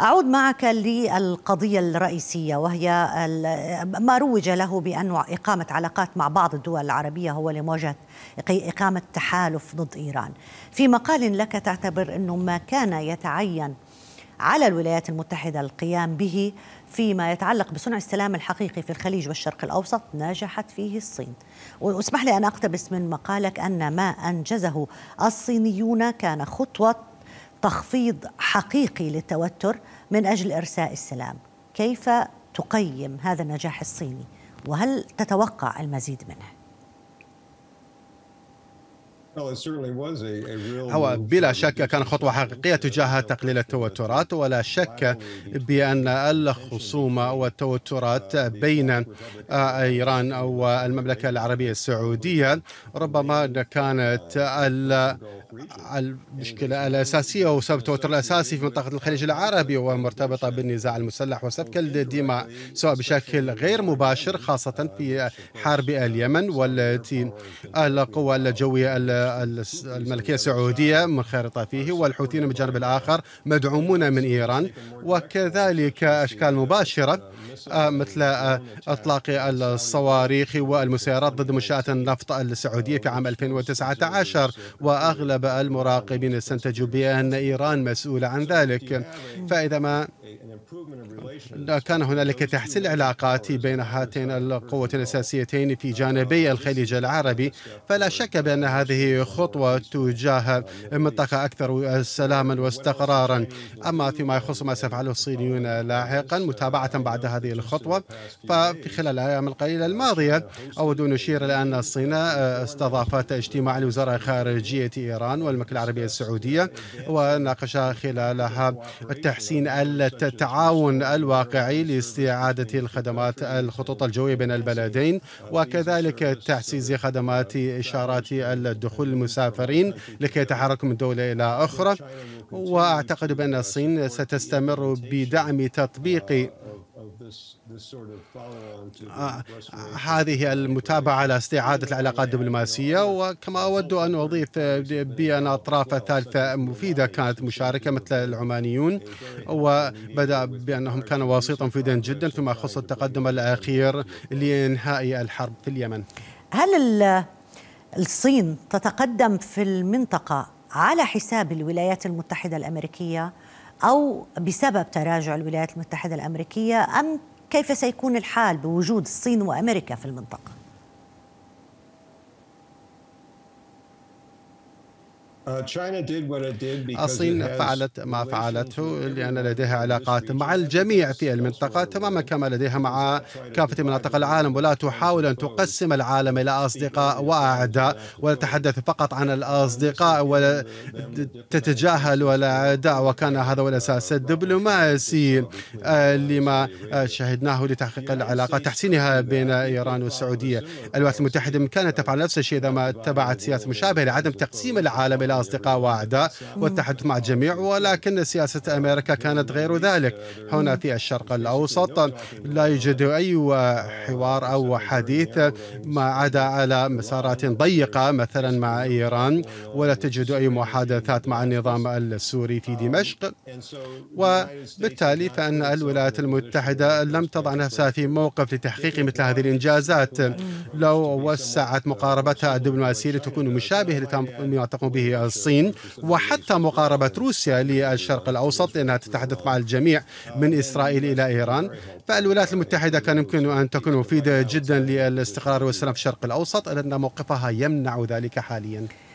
أعود معك للقضية الرئيسية وهي ما روج له بأن إقامة علاقات مع بعض الدول العربية هو لمواجهة إقامة تحالف ضد إيران في مقال لك تعتبر أنه ما كان يتعين على الولايات المتحدة القيام به فيما يتعلق بصنع السلام الحقيقي في الخليج والشرق الأوسط نجحت فيه الصين واسمح لي أن أقتبس من مقالك أن ما أنجزه الصينيون كان خطوة تخفيض حقيقي للتوتر من اجل ارساء السلام كيف تقيم هذا النجاح الصيني وهل تتوقع المزيد منه هو بلا شك كان خطوة حقيقية تجاه تقليل التوترات ولا شك بأن الخصومة والتوترات uh, بين آه، إيران والمملكة العربية السعودية ربما كانت uh, المشكلة الأساسية وسبب التوتر الأساسي في منطقة الخليج العربي ومرتبطة بالنزاع المسلح وسفك الدماء سواء بشكل غير مباشر خاصة في uh, حرب اليمن والتي القوى الجوية الملكية السعودية منخرطة فيه والحوثيين من الجانب الآخر مدعومون من إيران وكذلك أشكال مباشرة آه، مثل آه، اطلاق الصواريخ والمسيرات ضد منشات النفط السعوديه في عام 2019 واغلب المراقبين استنتجوا بان ايران مسؤوله عن ذلك فاذا ما كان هنالك تحسين العلاقات بين هاتين القوتين الاساسيتين في جانبي الخليج العربي فلا شك بان هذه خطوة تجاه منطقة أكثر سلاما واستقرارا أما فيما يخص ما سيفعله الصينيون لاحقا متابعة بعد هذه الخطوة ففي خلال الأيام القليلة الماضية أود أن أشير إلى أن الصين استضافت اجتماع الوزراء خارجية إيران والمملكة العربية السعودية وناقش خلالها تحسين التعاون الواقعي لاستعادة الخدمات الخطوط الجوية بين البلدين وكذلك تعزيز خدمات إشارات الدخول المسافرين لكي يتحركوا من دولة إلى أخرى وأعتقد بأن الصين ستستمر بدعم تطبيق آه، هذه المتابعة على استعادة العلاقات الدبلوماسية وكما أود أن أضيف بأن أطراف ثالثة مفيدة كانت مشاركة مثل العمانيون وبدأ بأنهم كانوا وسيطا مفيدا جدا فيما يخص التقدم الأخير لإنهاء الحرب في اليمن هل الصين تتقدم في المنطقة على حساب الولايات المتحدة الأمريكية أو بسبب تراجع الولايات المتحدة الأمريكية أم كيف سيكون الحال بوجود الصين وأمريكا في المنطقة؟ Uh, الصين فعلت ما فعلته لأن لديها علاقات مع الجميع في المنطقة تماما كما لديها مع كافة مناطق العالم ولا تحاول أن تقسم العالم إلى أصدقاء وأعداء ولا تتحدث فقط عن الأصدقاء ولا تتجاهل الأعداء وكان هذا هو الأساس الدبلوماسي آه، لما آه، شهدناه لتحقيق العلاقة تحسينها بين إيران والسعودية الولايات المتحدة كانت تفعل نفس الشيء إذا ما اتبعت سياسة مشابهة لعدم تقسيم العالم إلى أصدقاء وأعداء والتحدث مع الجميع ولكن سياسة أمريكا كانت غير ذلك هنا في الشرق الأوسط لا يوجد أي حوار أو حديث ما عدا على مسارات ضيقة مثلا مع إيران ولا تجد أي محادثات مع النظام السوري في دمشق وبالتالي فأن الولايات المتحدة لم تضع نفسها في موقف لتحقيق مثل هذه الإنجازات لو وسعت مقاربتها الدبلوماسية لتكون مشابهة لما تقوم به الصين وحتى مقاربة روسيا للشرق الأوسط لأنها تتحدث مع الجميع من إسرائيل إلى إيران فالولايات المتحدة كان يمكن أن تكون مفيدة جدا للاستقرار والسلام في الشرق الأوسط إلا أن موقفها يمنع ذلك حاليا